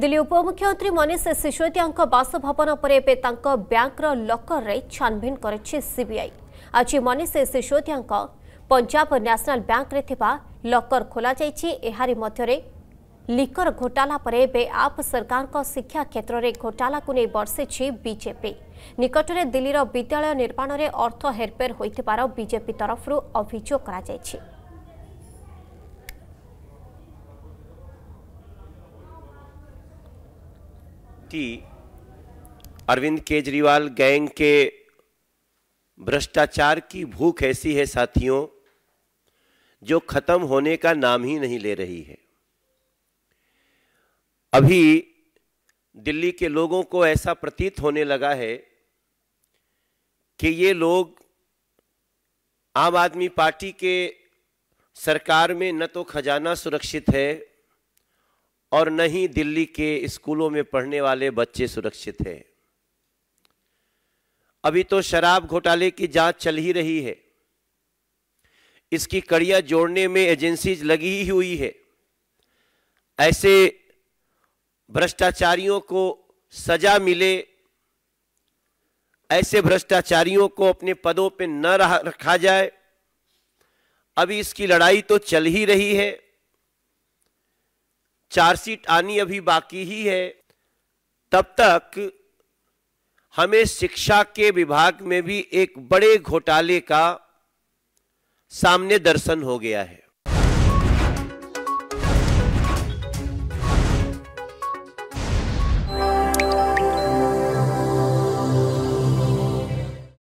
ଦିଲ୍ଲୀ ଉପମୁଖ୍ୟମନ୍ତ୍ରୀ ମନୀଷ ସିସୋଦିଆଙ୍କ ବାସଭବନ ପରେ ଏବେ ତାଙ୍କ ବ୍ୟାଙ୍କର ଲକରରେ ଛାନ୍ଭିନ୍ କରିଛି ସିବିଆଇ ଆଜି ମନୀଷ ସିସୋଦିଆଙ୍କ ପଞ୍ଜାବ ନ୍ୟାସନାଲ୍ ବ୍ୟାଙ୍କରେ ଥିବା ଲକର ଖୋଲାଯାଇଛି ଏହାରି ମଧ୍ୟରେ ଲିକର ଘୋଟାଲା ପରେ ଏବେ ଆପ୍ ସରକାରଙ୍କ ଶିକ୍ଷା କ୍ଷେତ୍ରରେ ଘୋଟାଲାକୁ ନେଇ ବର୍ଷିଛି ବିଜେପି ନିକଟରେ ଦିଲ୍ଲୀର ବିଦ୍ୟାଳୟ ନିର୍ମାଣରେ ଅର୍ଥ ହେରଫେର ହୋଇଥିବାର ବିଜେପି ତରଫରୁ ଅଭିଯୋଗ କରାଯାଇଛି स्थिति अरविंद केजरीवाल गैंग के भ्रष्टाचार की भूख ऐसी है साथियों जो खत्म होने का नाम ही नहीं ले रही है अभी दिल्ली के लोगों को ऐसा प्रतीत होने लगा है कि ये लोग आम आदमी पार्टी के सरकार में न तो खजाना सुरक्षित है और न ही दिल्ली के स्कूलों में पढ़ने वाले बच्चे सुरक्षित हैं अभी तो शराब घोटाले की जांच चल ही रही है इसकी कड़ियां जोड़ने में एजेंसीज लगी ही हुई है ऐसे भ्रष्टाचारियों को सजा मिले ऐसे भ्रष्टाचारियों को अपने पदों पे न रखा जाए अभी इसकी लड़ाई तो चल ही रही है चार्जशीट आनी अभी बाकी ही है तब तक हमें शिक्षा के विभाग में भी एक बड़े घोटाले का सामने दर्शन हो गया है